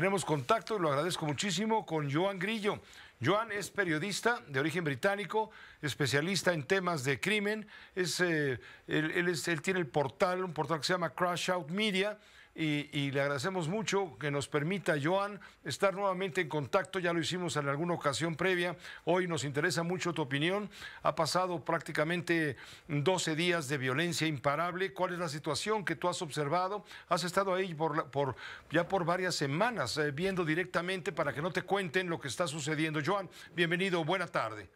Tenemos contacto, lo agradezco muchísimo, con Joan Grillo. Joan es periodista de origen británico, especialista en temas de crimen. Eh, él, él tiene el portal, un portal que se llama Crash Out Media y, le agradecemos mucho que nos permita, Joan, estar nuevamente en contacto. Ya lo hicimos en alguna ocasión previa. Hoy nos interesa mucho tu opinión. Ha pasado prácticamente 12 días de violencia imparable. ¿Cuál es la situación que tú has observado? Has estado ahí por, por ya por varias semanas eh, viendo directamente para que no te cuenten lo que está sucediendo. Joan, bienvenido, buena tarde.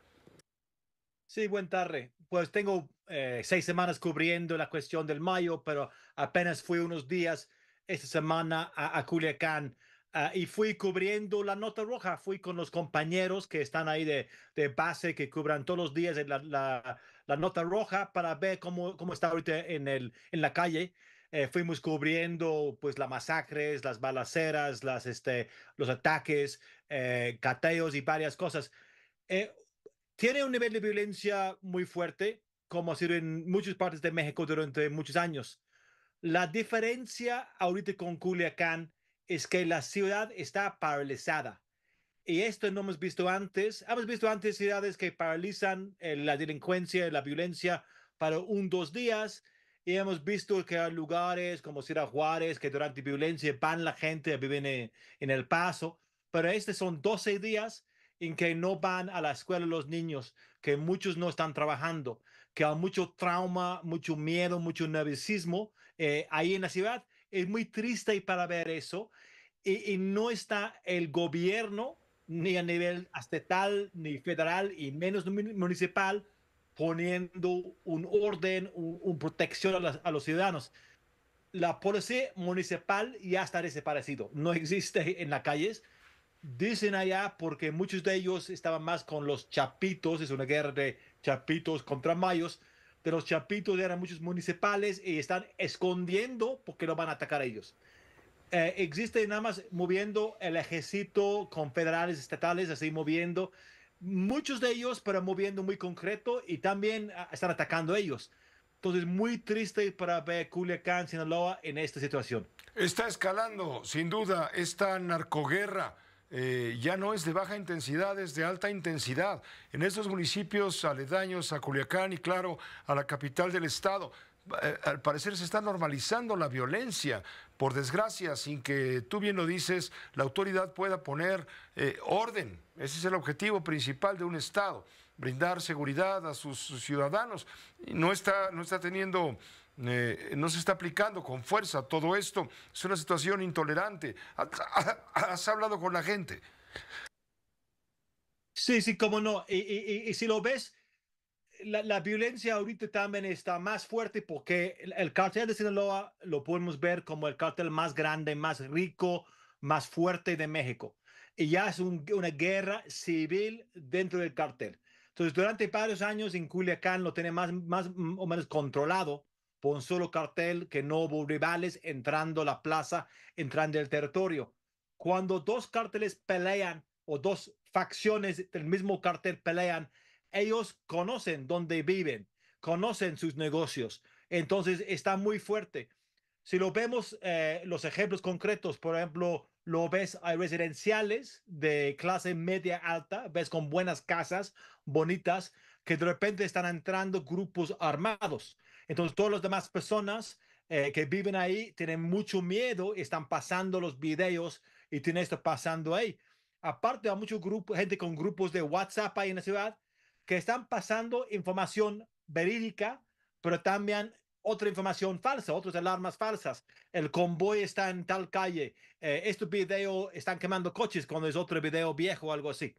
Sí, buena tarde. Pues tengo eh, seis semanas cubriendo la cuestión del mayo, pero apenas fui unos días esta semana a, Culiacán. Ah, y fui cubriendo la nota roja, fui con los compañeros que están ahí de, base, que cubran todos los días la, nota roja para ver cómo, cómo está ahorita en, el, en la calle. Eh, fuimos cubriendo pues las masacres, las balaceras, las, este, los ataques, eh, cateos y varias cosas. Eh, tiene un nivel de violencia muy fuerte, como ha sido en muchas partes de México durante muchos años. La diferencia ahorita con Culiacán es que la ciudad está paralizada. Y esto no hemos visto antes. Hemos visto antes ciudades que paralizan eh, la delincuencia y la violencia para un, dos días. Y hemos visto que hay lugares como Ciudad Juárez que durante violencia van la gente, viven eh, en, El Paso. Pero estos son 12 días en que no van a la escuela los niños, que muchos no están trabajando, que hay mucho trauma, mucho miedo, mucho nerviosismo eh, ahí en la ciudad. Es muy triste para ver eso. Y, no está el gobierno, ni a nivel estatal, ni federal, y menos municipal, poniendo un orden, un, protección a, los ciudadanos. La policía municipal ya está desaparecido, no existe en las calles. Dicen allá porque muchos de ellos estaban más con los chapitos, es una guerra de chapitos contra mayos, de los chapitos eran muchos municipales y están escondiendo porque lo van a atacar a ellos. Eh, existe nada más moviendo el ejército con federales, estatales, así moviendo, muchos de ellos, pero moviendo muy concreto y también ah, están atacando a ellos. Entonces, muy triste para ver Culiacán, Sinaloa en esta situación. Está escalando, sin duda, esta narcoguerra eh, ya no es de baja intensidad, es de alta intensidad. En estos municipios aledaños a Culiacán y claro, a la capital del estado, eh, al parecer se está normalizando la violencia, por desgracia, sin que tú bien lo dices, la autoridad pueda poner eh, orden. Ese es el objetivo principal de un Estado, brindar seguridad a sus, ciudadanos. no está, no está teniendo eh, no se está aplicando con fuerza todo esto. Es una situación intolerante. Has hablado con la gente. Sí, sí, como no. Y, si lo ves, la, violencia ahorita también está más fuerte porque el, cártel cartel de Sinaloa lo podemos ver como el cartel más grande, más rico, más fuerte de México. Y ya es una guerra civil dentro del cartel. Entonces, durante varios años en Culiacán lo tiene más, más o menos controlado, un solo cartel que no hubo rivales entrando la plaza, entrando el territorio. Cuando dos carteles pelean o dos facciones del mismo cartel pelean, ellos conocen dónde viven, conocen sus negocios. Entonces está muy fuerte. Si lo vemos, eh, los ejemplos concretos, por ejemplo, lo ves, hay residenciales de clase media alta, ves con buenas casas, bonitas, que de repente están entrando grupos armados entonces, todas las demás personas eh, que viven ahí tienen mucho miedo, y están pasando los videos y tienen esto pasando ahí. Aparte, hay muchos grupos, gente con grupos de WhatsApp ahí en la ciudad que están pasando información verídica, pero también otra información falsa, otras alarmas falsas. El convoy está en tal calle. Eh, este video están quemando coches cuando es otro video viejo o algo así.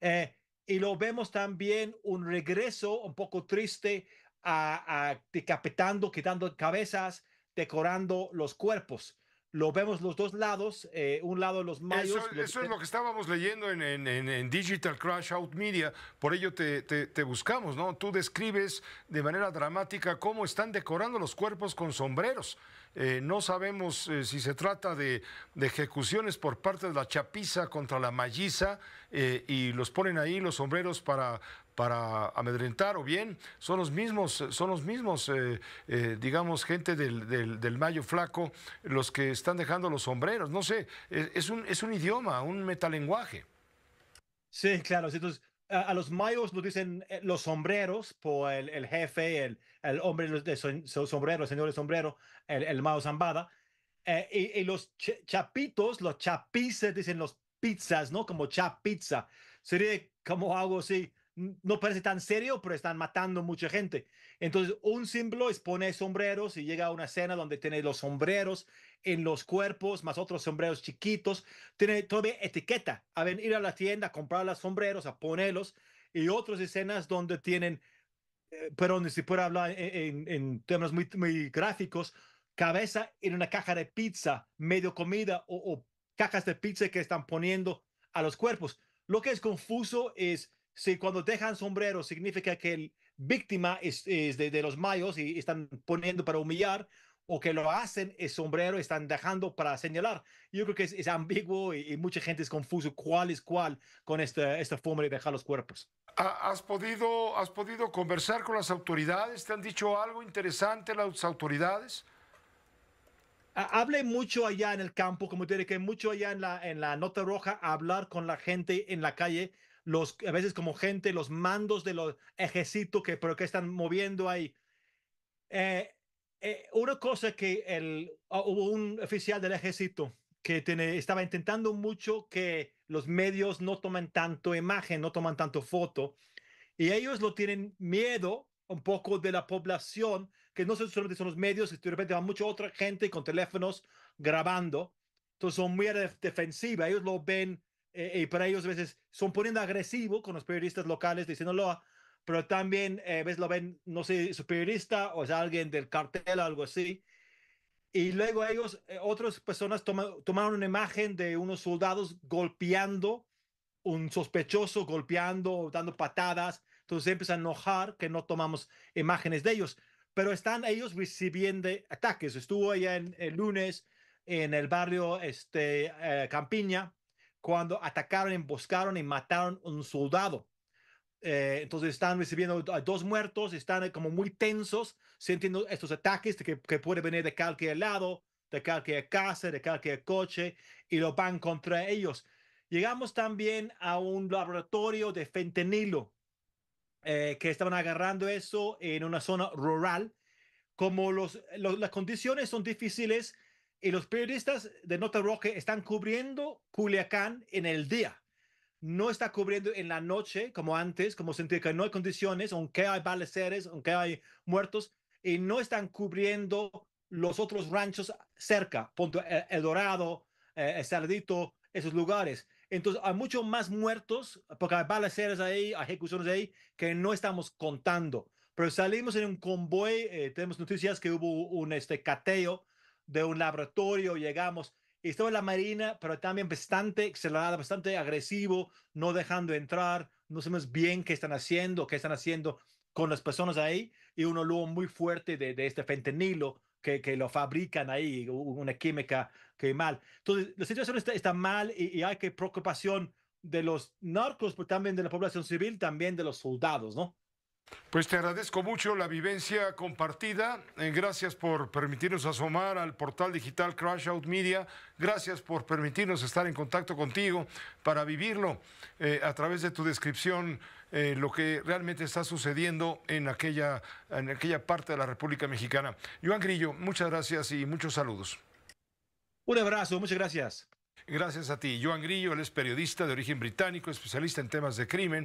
Eh, y lo vemos también un regreso un poco triste a, decapitando, quitando cabezas, decorando los cuerpos. Lo vemos los dos lados, eh, un lado los mayos. Eso, es eh lo que estábamos leyendo en, Digital Crash Out Media, por ello te, buscamos, ¿no? Tú describes de manera dramática cómo están decorando los cuerpos con sombreros. Eh, no sabemos si se trata de, ejecuciones por parte de la chapiza contra la malliza y los ponen ahí los sombreros para, para amedrentar o bien son los mismos, son los mismos, eh, eh, digamos, gente del, Mayo Flaco los que están dejando los sombreros. No sé, es, un, es un idioma, un metalenguaje. Sí, claro. Entonces, a, los mayos nos dicen eh, los sombreros por el, jefe, el, hombre de sombrero, el señor de sombrero, el, mao mayo zambada. y, los chapitos, los chapices, dicen los pizzas, ¿no? Como chapizza. Sería como algo así, no parece tan serio, pero están matando mucha gente. Entonces, un símbolo es poner sombreros y llega a una escena donde tiene los sombreros en los cuerpos, más otros sombreros chiquitos. Tiene todavía etiqueta a venir a la tienda, a comprar los sombreros, a ponerlos. Y otras escenas donde tienen, eh, pero perdón, si puedo hablar e-, en, en, términos muy, muy, gráficos, cabeza en una caja de pizza, medio comida o, o cajas de pizza que están poniendo a los cuerpos. Lo que es confuso es si cuando dejan sombrero significa que el víctima es, de, los mayos y están poniendo para humillar, o que lo hacen es sombrero, están dejando para señalar. Yo creo que es, ambiguo y, mucha gente es confuso cuál es cuál con esta, esta forma de dejar los cuerpos. ¿Has podido, ¿Has podido conversar con las autoridades? ¿Te han dicho algo interesante las autoridades? Hablé mucho allá en el campo, como te dije, mucho allá en la, en la nota roja, hablar con la gente en la calle, a veces como gente, los mandos de los ejércitos que, pero que están moviendo ahí. Eh, eh, una cosa que el, ah, hubo un oficial del ejército que estaba intentando mucho que los medios no tomen tanto imagen, no toman tanto foto, y ellos lo tienen miedo un poco de la población, que no solamente son los medios, que de repente va mucha otra gente con teléfonos grabando, entonces son muy defensiva ellos lo ven eh, y para ellos a veces son poniendo agresivo con los periodistas locales diciéndolo ah, pero también a eh, veces lo ven, no sé, su periodista o es sea, alguien del cartel o algo así. Y luego ellos, eh, otras personas tomaron una imagen de unos soldados golpeando, un sospechoso golpeando, dando patadas. Entonces empiezan a enojar que no tomamos imágenes de ellos. Pero están ellos recibiendo ataques. Estuvo allá en, el lunes en el barrio este, Campiña, cuando atacaron, emboscaron y mataron a un soldado. Eh, entonces están recibiendo dos muertos, están como muy tensos, sintiendo estos ataques que, que puede venir de cualquier lado, de cualquier casa, de cualquier coche, y lo van contra ellos. Llegamos también a un laboratorio de fentanilo, eh, que estaban agarrando eso en una zona rural. Como las condiciones son difíciles, y los periodistas de Nota Roque están cubriendo Culiacán en el día. No está cubriendo en la noche como antes, como sentir que no hay condiciones, aunque hay baleceres, aunque hay muertos, y no están cubriendo los otros ranchos cerca, e, El Dorado, eh, El Sardito, esos lugares. Entonces hay mucho más muertos, porque hay baleceres ahí, hay ejecuciones ahí, que no estamos contando. Pero salimos en un convoy, eh, tenemos noticias que hubo un este, cateo de un laboratorio, llegamos. Y estaba la Marina, pero también bastante acelerada, bastante agresivo, no dejando entrar, no sabemos bien qué están haciendo, qué están haciendo con las personas ahí, y un olor muy fuerte de, este fentanilo que, que, lo fabrican ahí, una química que mal. Entonces, la situación está, mal y, y hay que preocupación de los narcos, pero también de la población civil, también de los soldados, ¿no? Pues te agradezco mucho la vivencia compartida. Eh, gracias por permitirnos asomar al portal digital Crash Out Media. Gracias por permitirnos estar en contacto contigo para vivirlo eh, a través de tu descripción, eh, lo que realmente está sucediendo en aquella, en aquella parte de la República Mexicana. Joan Grillo, muchas gracias y muchos saludos. Un abrazo, muchas gracias. Gracias a ti. Joan Grillo, él es periodista de origen británico, especialista en temas de crimen.